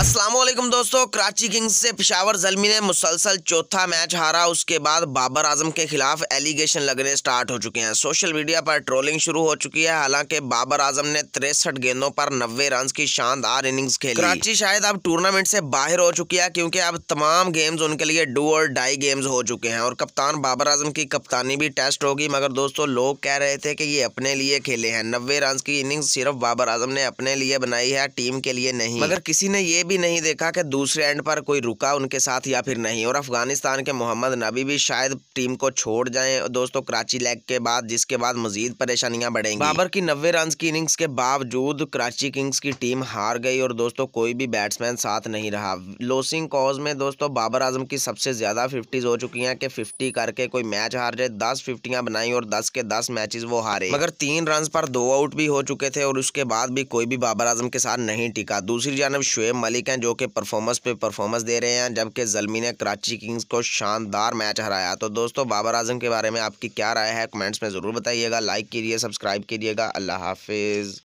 असलम दोस्तों कराची किंग्स से पिशावर जलमी ने मुसलसल चौथा मैच हारा उसके बाद बाबर आजम के खिलाफ एलिगेशन लगने स्टार्ट हो चुके हैं सोशल मीडिया पर ट्रोलिंग शुरू हो चुकी है हालांकि बाबर आजम ने तिरसठ गेंदों पर नब्बे रन की शानदार इनिंग्स खेली कराची शायद अब टूर्नामेंट से बाहर हो चुकी है क्योंकि अब तमाम गेम्स उनके लिए डू और डाई गेम्स हो चुके हैं और कप्तान बाबर आजम की कप्तानी भी टेस्ट होगी मगर दोस्तों लोग कह रहे थे कि ये अपने लिए खेले हैं नब्बे रन की इनिंग्स सिर्फ बाबर आजम ने अपने लिए बनाई है टीम के लिए नहीं मगर किसी ने ये भी नहीं देखा कि दूसरे एंड पर कोई रुका उनके साथ या फिर नहीं और अफगानिस्तान के मोहम्मद नबी भी शायद टीम को छोड़ जाएं दोस्तों कराची लेग के बाद जिसके बाद मजीद परेशानियां बढ़ेंगी बाबर की नब्बे रन की इनिंग्स के बावजूद कराची किंग्स की टीम हार गई और दोस्तों कोई भी बैट्समैन साथ नहीं रहा लोसिंग कॉज में दोस्तों बाबर आजम की सबसे ज़्यादा फिफ्टीज़ हो चुकी है कि फिफ्टी करके कोई मैच हार जाए दस फिफ्टियाँ बनाई और दस के दस मैच वो हारे मगर तीन रन पर दो आउट भी हो चुके थे और उसके बाद भी कोई भी बाबर आजम के साथ नहीं टिका दूसरी जानब शुएब मलिक मलिक हैं जो कि परफॉर्मेंस पे परफॉर्मेंस दे रहे हैं जबकि जलमी ने कराची किंग्स को शानदार मैच हराया तो दोस्तों बाबर आजम के बारे में आपकी क्या राय है कमेंट्स में ज़रूर बताइएगा लाइक कीजिए सब्सक्राइब कीजिएगा अल्लाह हाफिज़